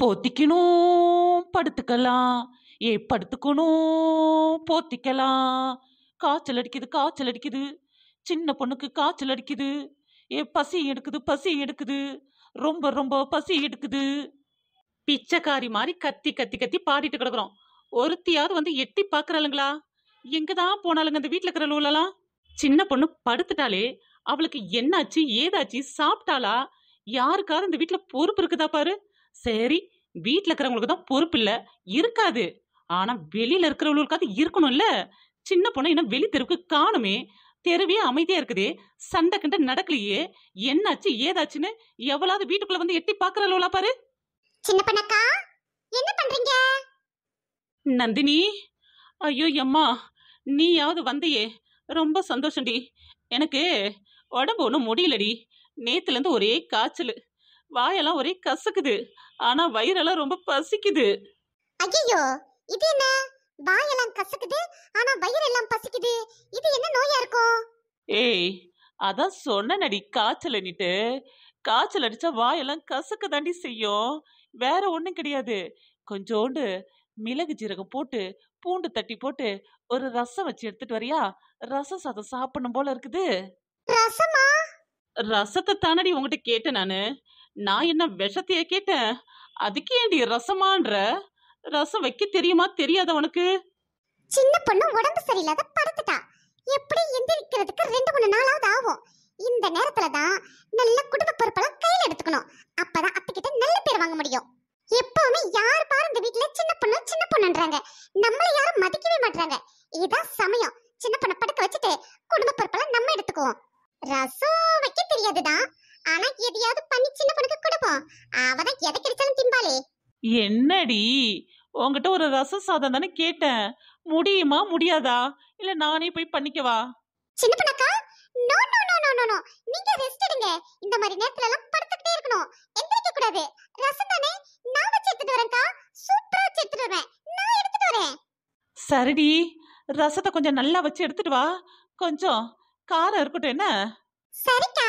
போத்திக்கணும் படுத்துக்கலாம் ஏ படுத்துக்கணும் போத்திக்கலாம் காய்ச்சல் அடிக்குது காய்ச்சல் அடிக்குது சின்ன பொண்ணுக்கு காய்ச்சல் அடிக்குது ஏ பசி எடுக்குது பசி எடுக்குது ரொம்ப ரொம்ப பசி எடுக்குது பிச்சைக்காரி மாதிரி கத்தி கத்தி கத்தி பாடிட்டு கிடக்குறோம் ஒருத்தியாவது வந்து எட்டி பாக்குறாளுங்களா எங்கதான் போனாலுங்க அந்த வீட்டுல இருக்கிற லூலெல்லாம் சின்ன பொண்ணு படுத்துட்டாலே அவளுக்கு என்னாச்சு ஏதாச்சு சாப்பிட்டாளா யாருக்காவது இந்த வீட்டுல பொறுப்பு இருக்குதா பாரு சரி வீட்டில் இருக்கிறவங்களுக்கு தான் பொறுப்பு இல்லை இருக்காது ஆனால் வெளியில் இருக்கிறவங்களுக்காவது இருக்கணும்ல சின்ன பொண்ணு இன்னும் வெளி தெருவுக்கு காணுமே தெருவே அமைதியா இருக்குது சண்டை கண்ட நடக்கலையே என்னாச்சு ஏதாச்சுன்னு எவ்வளவு வீட்டுக்குள்ள வந்து எட்டி பாக்குறாளா பாரு என்ன பண்றீங்க நந்தினி ஐயோ அம்மா நீயாவது வந்தையே ரொம்ப சந்தோஷம்டி எனக்கு உடம்பு ஒன்றும் முடியலடி நேத்துலேருந்து ஒரே காய்ச்சல் வாயெல்லாம் ஒரே கசக்குது ஆனா வயிறெல்லாம் ரொம்ப பசிக்குது ஐயோ இது என்ன வாயெல்லாம் கசக்குது ஆனா வயிறெல்லாம் பசிக்குது இது என்ன நோயா இருக்கும் ஏய் அதான் நடி காய்ச்சல் அண்ணிட்டு காய்ச்சல் அடிச்சா வாயெல்லாம் கசக்க தாண்டி செய்யும் வேற ஒண்ணும் கிடையாது கொஞ்சோண்டு மிளகு ஜீரகம் போட்டு பூண்டு தட்டி போட்டு ஒரு ரசம் வச்சு எடுத்துட்டு வரியா ரசம் சாதம் சாப்பிடணும் போல இருக்குது ரசமா ரசத்தை தானடி உங்ககிட்ட கேட்டேன் நானு நான் என்ன விஷத்தைய கேட்டேன் அதுக்கு ஏண்டி ரசமான்ற ரசம் வைக்க தெரியுமா தெரியாத உனக்கு சின்ன பொண்ணு உடம்பு சரியில்லாத படுத்துட்டா எப்படி எந்திரிக்கிறதுக்கு ரெண்டு மூணு நாளாவது ஆகும் இந்த நேரத்துல தான் நல்ல குடும்ப பொறுப்பெல்லாம் கையில எடுத்துக்கணும் அப்பதான் அத்தைக்கிட்ட நல்ல பேர் வாங்க முடியும் எப்பவுமே யார் பாரு இந்த வீட்டுல சின்ன பொண்ணு சின்ன பொண்ணுன்றாங்க நம்மள யாரும் மதிக்கவே மாட்டாங்க இதுதான் சமயம் சின்ன பொண்ணை படுக்க வச்சுட்டு குடும்ப பொறுப்பெல்லாம் நம்ம எடுத்துக்குவோம் ரசம் வைக்க தெரியாதுதான் ஆனா எதையாவது பண்ணி சின்ன பொண்ணுக்கு கொடுப்போம் அவதான் எதை கிடைச்சாலும் திம்பாளே என்னடி உங்ககிட்ட ஒரு ரசம் சாதம் தானே கேட்டேன் முடியுமா முடியாதா இல்ல நானே போய் பண்ணிக்கவா சின்ன பொண்ணக்கா no no no no no நீங்க ரெஸ்ட் எடுங்க இந்த மாதிரி நேரத்துல எல்லாம் படுத்துக்கிட்டே இருக்கணும் எந்திரிக்க கூடாது ரசம் தானே நான் வச்சு எடுத்துட்டு வரேன்க்கா சூப்பரா வச்சு எடுத்துட்டு வரேன் நான் எடுத்துட்டு வரேன் சரிடி ரசத்தை கொஞ்சம் நல்லா வச்சு எடுத்துட்டு வா கொஞ்சம் காரம் இருக்கட்டும் என்ன சரிக்கா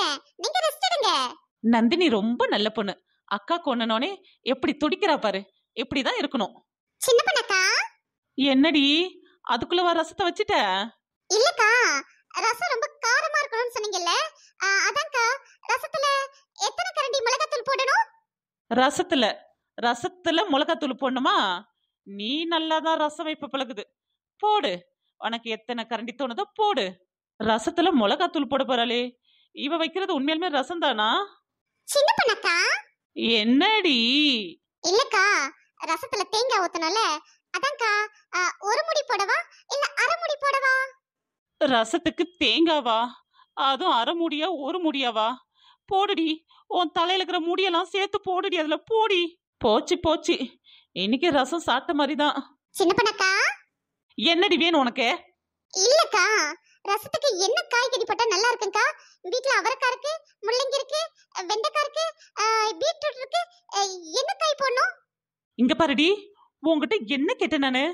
போறேன் நீங்க ரெஸ்ட் எடுங்க நந்தினி ரொம்ப நல்ல பொண்ணு அக்கா கொன்னனோனே எப்படி துடிக்கிறா பாரு எப்படிதான் இருக்கணும் சின்ன பொண்ணக்கா என்னடி அதுக்குள்ள வர ரசத்தை வச்சிட்ட இல்லக்கா ரசம் ரொம்ப காரமா இருக்கணும்னு சொன்னீங்கல்ல அதான்க்கா ரசத்துல எத்தனை கரண்டி மிளகாத்தூள் போடணும் ரசத்துல ரசத்துல மிளகாத்தூள் போடணுமா நீ நல்லாதான் ரசம் வைப்ப பழகுது போடு உனக்கு எத்தனை கரண்டி தோணுதோ போடு ரசத்துல மிளகாத்தூள் போட போறாளே இவ வைக்கிறது உண்மையிலுமே ரசம் தானா சின்ன பண்ணக்கா என்னடி இல்லக்கா ரசத்துல தேங்காய் ஊத்தணும்ல அதான்க்கா ஒரு முடி போடவா இல்ல அரை முடி போடவா ரசத்துக்கு தேங்காவா அதுவும் அரை முடியா ஒரு முடியாவா போடுடி உன் தலையில இருக்கிற முடியெல்லாம் சேர்த்து போடுடி அதுல போடி போச்சு போச்சு இன்னைக்கு ரசம் சாப்பிட்ட மாதிரி தான் சின்ன பண்ணக்கா என்னடி வேணும் உனக்கு இல்லக்கா ரசத்துக்கு என்ன காய்கறி போட்டா நல்லா இருக்குங்கக்கா வீட்ல அவரைக்காய் இருக்கு முள்ளங்கி இருக்கு வெண்டைக்காய் இருக்கு பீட்ரூட் இருக்கு என்ன காய் போடணும் இங்க பாருடி உங்ககிட்ட என்ன கேட்டேன் நானு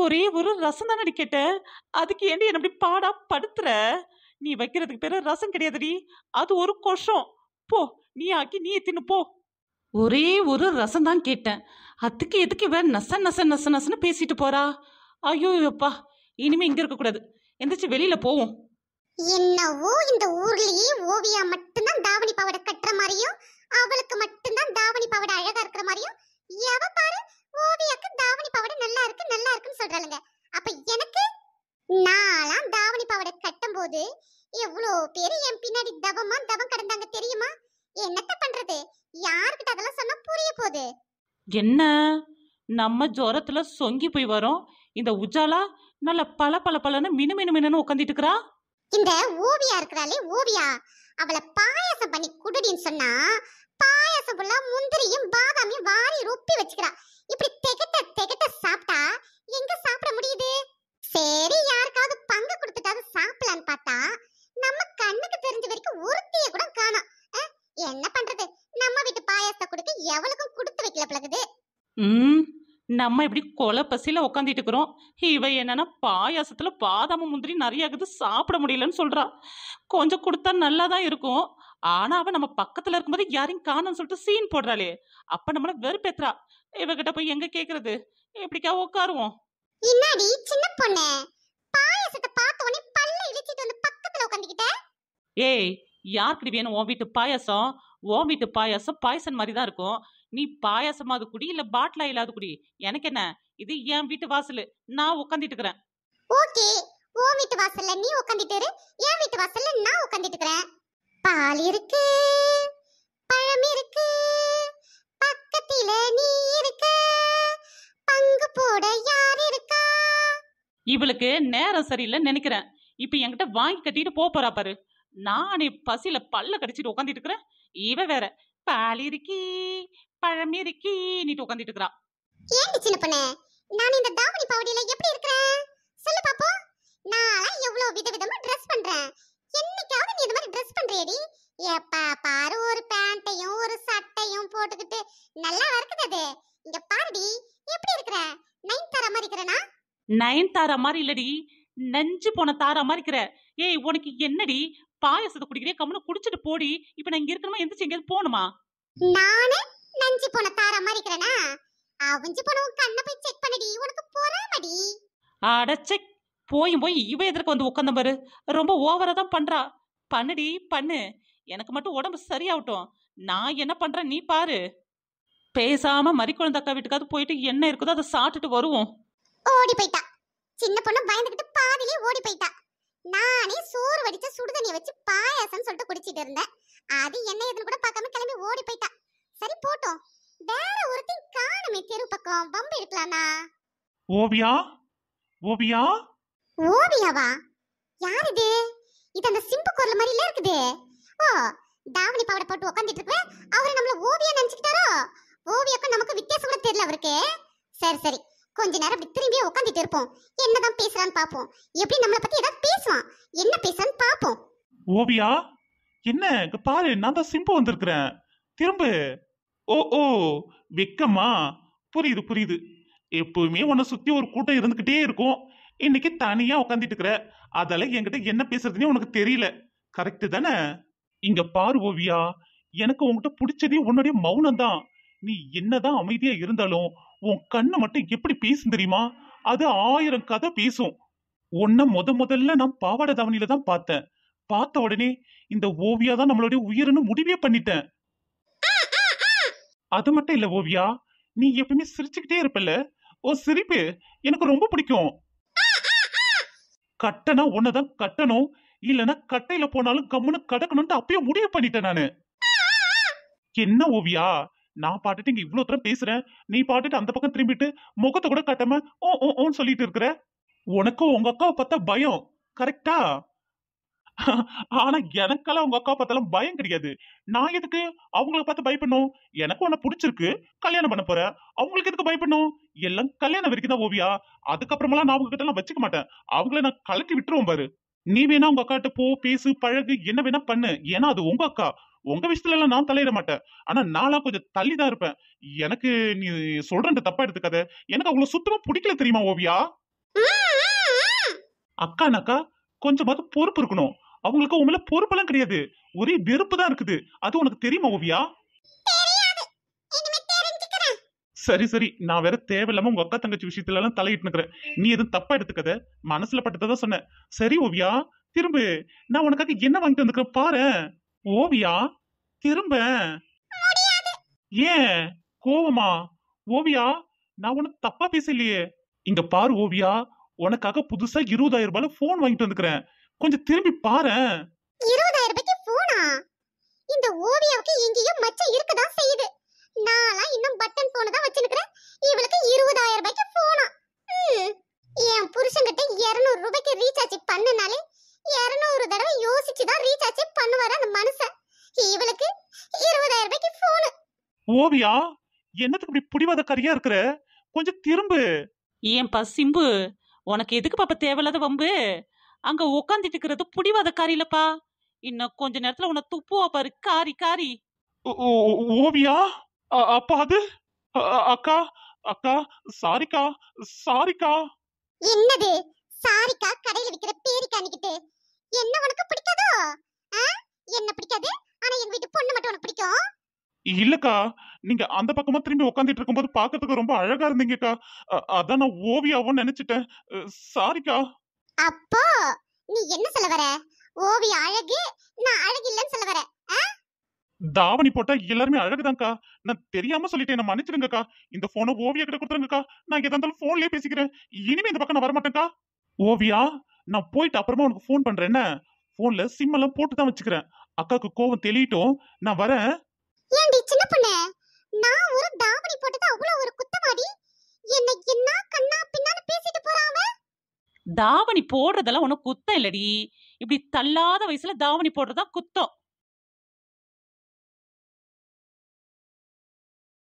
ஒரே ஒரு ரசம் தானடி கேட்டேன் அதுக்கு ஏண்டி என்ன அப்படி பாடா படுத்துற நீ வைக்கிறதுக்கு பேரு ரசம் கிடையாதுடி அது ஒரு கொஷம் போ நீ ஆக்கி நீ தின்னு போ ஒரே ஒரு ரசம் தான் கேட்டேன் அதுக்கு எதுக்கு இவன் நச நச நச நசன்னு பேசிட்டு போறா ஐயோ அப்பா இனிமே இங்க இருக்கக்கூடாது எந்திரிச்சு வெளியில போவோம் என்னவோ இந்த ஊர்லயே ஓவியா மட்டும்தான் தாவணி பாவடை கட்டுற மாதிரியும் அவளுக்கு மட்டும்தான் தாவணி பாவடை அழகா இருக்கிற மாதிரியும் எவ பாரு ஓவியாக்கு தாவணி பாவாடை நல்லா இருக்கு நல்லா இருக்குன்னு சொல்றாளுங்க அப்ப எனக்கு நான் தாவணி பாவாடை கட்டும் போது எவ்வளோ பேர் என் பின்னாடி தவமா தவம் கடந்தாங்க தெரியுமா என்னத்த பண்றது யார்கிட்ட அதெல்லாம் சொன்னா புரிய போகுது என்ன நம்ம ஜோரத்துல சொங்கி போய் வரோம் இந்த உஜாலா நல்ல பல பல பலன்னு மினு மினு மினு உட்காந்துட்டு இருக்கிறா இந்த ஓவியா இருக்கிறாளே ஓவியா அவளை பாயாசம் பண்ணி குடுடின்னு சொன்னா பாயாசம் ஃபுல்லா முந்திரியும் பாதாமியும் வாரி ரொப்பி வச்சுக்கிறா இப்படி தெகட்ட தெகட்ட சாப்பிட்டா எங்க சாப்பிட முடியுது சரி யாருக்காவது பங்கு கொடுத்துட்டாவது சாப்பிடலான்னு பார்த்தா நம்ம கண்ணுக்கு தெரிஞ்ச வரைக்கும் ஒருத்திய கூட காணோம் என்ன பண்றது நம்ம வீட்டு பாயாசத்தை கொடுக்க எவளுக்கும் கொடுத்து வைக்கல பிளக்குது நம்ம இப்படி கொலை பசியில் உட்காந்துட்டு இருக்கிறோம் இவ என்னன்னா பாயாசத்தில் பாதாம முந்திரி நிறைய இருக்குது சாப்பிட முடியலன்னு சொல்கிறா கொஞ்சம் கொடுத்தா நல்லா தான் இருக்கும் ஆனால் அவன் நம்ம பக்கத்தில் இருக்கும்போது யாரையும் காணும்னு சொல்லிட்டு சீன் போடுறாளே அப்போ நம்மளை வெறுப்பேத்துறா இவகிட்ட போய் எங்கே கேட்குறது எப்படிக்கா உட்காருவோம் சின்ன பொண்ணு பாயாசத்தை பார்த்த உடனே பல்ல வந்து ஏய் யாருக்கு வேணும் ஓம் வீட்டு பாயாசம் ஓம் வீட்டு பாயாசம் பாயசம் மாதிரி தான் இருக்கும் நீ பாயாசமாவது குடி இல்ல பாட்டிலா இல்லாத குடி எனக்கு என்ன இது என் வீட்டு வாசல் நான் உட்காந்துட்டு இருக்கிறேன் ஓகே ஓ வீட்டு வாசல்ல நீ உட்காந்துட்டு இரு என் வீட்டு வாசல்ல நான் உட்காந்துட்டு இருக்கிறேன் பால் இருக்கு பழம் இருக்கு பக்கத்தில நீ இருக்க பங்கு போட யார் இருக்கா இவளுக்கு நேரம் சரியில்லை நினைக்கிறேன் இப்போ என்கிட்ட வாங்கி கட்டிட்டு போக போறா பாரு நானே பசியில பல்ல கடிச்சிட்டு உட்காந்துட்டு இருக்கிறேன் இவ வேற பால் இருக்கி பழமேறி கீனிட்டு உட்காந்துட்டு இருக்கிறா ஏன் சின்ன பொண்ணு நான் இந்த தாவணி பாவடியில எப்படி இருக்கிறேன் சொல்லு பாப்போ நான் எவ்வளவு விதவிதமா ட்ரெஸ் பண்றேன் என்னைக்காவது நீ இந்த மாதிரி ட்ரெஸ் பண்றேடி எப்பா பாரு ஒரு பேண்ட்டையும் ஒரு சட்டையும் போட்டுக்கிட்டு நல்லா இருக்குது அது இங்க பாருடி எப்படி இருக்கிற நைன் தர மாதிரி இருக்கிறனா நயன் தாரா மாதிரி இல்லடி நஞ்சு போன தாரா மாதிரி இருக்கிற ஏய் உனக்கு என்னடி பாயசத்தை குடிக்கிறே கம்முனு குடிச்சிட்டு போடி இப்ப நான் இங்க இருக்கணுமா எந்திரிச்சு எங்கேயாவது போகணுமா நானே நஞ்சி போன தார மாதிரி இருக்கிறனா அவிஞ்சு போன உன் கண்ணை போய் செக் பண்ணடி உனக்கு பொறாமடி அடச்சே போயும் போய் இவ எதற்கு வந்து உட்காந்த பாரு ரொம்ப ஓவரா தான் பண்றா பண்ணுடி பண்ணு எனக்கு மட்டும் உடம்பு சரியாகட்டும் நான் என்ன பண்றேன் நீ பாரு பேசாம மறிக்குழந்த அக்கா வீட்டுக்காவது போயிட்டு என்ன இருக்குதோ அதை சாப்பிட்டுட்டு வருவோம் ஓடி போயிட்டா சின்ன பொண்ணு பயந்துகிட்டு பாதிலே ஓடி போயிட்டா நானே சோறு வடிச்ச சுடுதண்ணியை வச்சு பாயாசம் சொல்லிட்டு குடிச்சிட்டு இருந்தேன் அது என்ன எதுன்னு கூட பார்க்காம கிளம்பி ஓடி போயிட்டா சரி போட்டோம் வேற ஒருத்தி காணுமே தெரு பக்கம் வம்பு இருக்கலாமா ஓவியா ஓவியா ஓவியாவா யார் இது இது அந்த சிம்பு குரல் மாதிரில இருக்குது ஓ தாவணி பாவடை போட்டு உட்காந்துட்டு இருக்கு அவரு நம்மள ஓவியா நினைச்சுக்கிட்டாரோ ஓவியாக்கும் நமக்கு வித்தியாசம் கூட தெரியல அவருக்கு சரி சரி கொஞ்ச நேரம் இப்படி உட்காந்துட்டு இருப்போம் என்னதான் பேசுறான்னு பாப்போம் எப்படி நம்மள பத்தி ஏதாவது பேசுவான் என்ன பேசுறான் பாப்போம் ஓவியா என்ன பாரு நான் தான் சிம்பு வந்திருக்கிறேன் திரும்ப ஓ ஓ விக்கம்மா புரியுது புரியுது எப்பவுமே உன்னை சுத்தி ஒரு கூட்டம் இருந்துகிட்டே இருக்கும் இன்னைக்கு தனியா உட்காந்துட்டு இருக்கிற அதால என்கிட்ட என்ன பேசுறதுன்னு உனக்கு தெரியல கரெக்டு தானே இங்க பாரு ஓவியா எனக்கு உங்ககிட்ட பிடிச்சதே உன்னுடைய மௌனம்தான் நீ என்னதான் அமைதியா இருந்தாலும் உன் கண்ணு மட்டும் எப்படி பேசும் தெரியுமா அது ஆயிரம் கதை பேசும் உன்ன முத முதல்ல நான் பாவாடை தவணையில தான் பார்த்தேன் பார்த்த உடனே இந்த ஓவியா தான் நம்மளுடைய உயிர்னு முடிவே பண்ணிட்டேன் அது மட்டும் இல்ல ஓவியா நீ எப்பவுமே சிரிச்சுக்கிட்டே இருப்பல ஓ சிரிப்பு எனக்கு ரொம்ப பிடிக்கும் கட்டணா உன்னதான் கட்டணும் இல்லனா கட்டையில போனாலும் கம்முன்னு கடக்கணும்னு அப்பயே முடிவு பண்ணிட்டேன் நானு என்ன ஓவியா நான் பாட்டுட்டு இங்க இவ்வளவு தூரம் பேசுறேன் நீ பாட்டுட்டு அந்த பக்கம் திரும்பிட்டு முகத்தை கூட கட்டாம ஓ ஓன்னு சொல்லிட்டு இருக்கிற உனக்கும் உங்க அக்காவை பார்த்தா பயம் கரெக்டா ஆனா எனக்கெல்லாம் உங்க அக்கா பார்த்தாலும் பயம் கிடையாது நான் எதுக்கு அவங்கள பார்த்து பயப்படணும் எனக்கு உன்ன பிடிச்சிருக்கு கல்யாணம் பண்ண போறேன் அவங்களுக்கு எதுக்கு பயப்படணும் எல்லாம் கல்யாணம் வரைக்கும் தான் ஓவியா அதுக்கப்புறமெல்லாம் நான் உங்ககிட்ட எல்லாம் வச்சுக்க மாட்டேன் அவங்கள நான் கலட்டி விட்டுருவோம் பாரு நீ வேணா உங்க அக்காட்ட போ பேசு பழகு என்ன வேணா பண்ணு ஏன்னா அது உங்க அக்கா உங்க விஷயத்துல எல்லாம் நான் தலையிட மாட்டேன் ஆனா நானா கொஞ்சம் தள்ளி தான் இருப்பேன் எனக்கு நீ சொல்றேன் தப்பா எடுத்துக்காத எனக்கு அவங்கள சுத்தமா பிடிக்கல தெரியுமா ஓவியா அக்கானாக்கா கொஞ்சமாவது பொறுப்பு இருக்கணும் அவங்களுக்கு உன் மேல பொறுப்பெல்லாம் கிடையாது ஒரே வெறுப்பு தான் இருக்குது அது உனக்கு தெரியுமா ஓவியா சரி சரி நான் வேற தேவையில்லாம உங்க அக்கா தங்கச்சி விஷயத்துல எல்லாம் தலையிட்டு நிக்கிறேன் நீ எதுவும் தப்பா எடுத்துக்கத மனசுல பட்டதான் சொன்னேன் சரி ஓவியா திரும்ப நான் உனக்காக என்ன வாங்கிட்டு வந்துக்கிறேன் பாரு ஓவியா திரும்ப ஏன் கோவமா ஓவியா நான் உனக்கு தப்பா பேசலையே இங்க பாரு ஓவியா உனக்காக புதுசா இருபதாயிரம் ரூபாய் போன் வாங்கிட்டு வந்துக்கிறேன் கொஞ்சம் திரும்பி பாரு இருபதாயிரம் ரூபாய்க்கு போனா இந்த ஓவியாவுக்கு எங்கேயும் மச்ச இருக்கதான் செய்யுது நான் இன்னும் பட்டன் போன தான் வச்சிருக்கிறேன் இவளுக்கு இருபதாயிரம் ரூபாய்க்கு போனா என் புருஷங்கிட்ட இருநூறு ரூபாய்க்கு ரீசார்ஜ் பண்ணனாலே இருநூறு தடவை யோசிச்சு தான் ரீசார்ஜ் பண்ணுவாரு அந்த மனுஷன் இவளுக்கு இருபதாயிரம் ரூபாய்க்கு போனு ஓவியா என்னத்துக்கு இப்படி புடிவாதக்காரியா இருக்கிற கொஞ்சம் திரும்பு ஏன்பா பசிம்பு உனக்கு எதுக்கு பாப்பா தேவையில்லாத வம்பு அங்க உட்காந்துட்டு இருக்கிறது புடிவாத இல்லப்பா இன்னும் கொஞ்ச நேரத்துல உன்னை துப்புவா பாரு காரி காரி ஓவியா அப்பா அது அக்கா அக்கா சாரிக்கா சாரிக்கா என்னது சாரிக்கா கடையில விக்கிற பேரிக்கா நிக்கிட்டு என்ன உனக்கு பிடிக்காதோ என்ன பிடிக்காது ஆனா எங்க வீட்டு பொண்ணு மட்டும் உனக்கு பிடிக்கும் இல்லக்கா நீங்க அந்த பக்கமா திரும்பி உட்காந்துட்டு இருக்கும்போது பாக்குறதுக்கு ரொம்ப அழகா இருந்தீங்கக்கா அதான் நான் ஓவியாவும் நினைச்சிட்டேன் சாரிக்கா அப்போ நீ என்ன சொல்ல வர ஓவி அழகு நான் அழகு இல்லைன்னு சொல்ல வர தாவணி போட்டா எல்லாருமே அழகுதான்க்கா நான் தெரியாம சொல்லிட்டேன் நான் மன்னிச்சிருங்கக்கா இந்த போனை ஓவியா கிட்ட கொடுத்துருங்கக்கா நான் எதா இருந்தாலும் போன்லயே பேசிக்கிறேன் இனிமே இந்த பக்கம் நான் வரமாட்டேன்க்கா ஓவியா நான் போயிட்டு அப்புறமா உனக்கு ஃபோன் பண்றேன் என்ன போன்ல சிம் எல்லாம் போட்டு தான் வச்சுக்கிறேன் அக்காக்கு கோவம் தெளியட்டும் நான் வரேன் ஏன்டி சின்ன பொண்ணு நான் ஒரு தாவணி போட்டது அவ்வளவு ஒரு குத்தமாடி என்ன என்ன கண்ணா பின்னான்னு பேசிட்டு போறான் தாவணி போடுறதெல்லாம் ஒன்றும் குத்தம் இல்லடி இப்படி தள்ளாத வயசுல தாவணி போடுறதா குத்தம்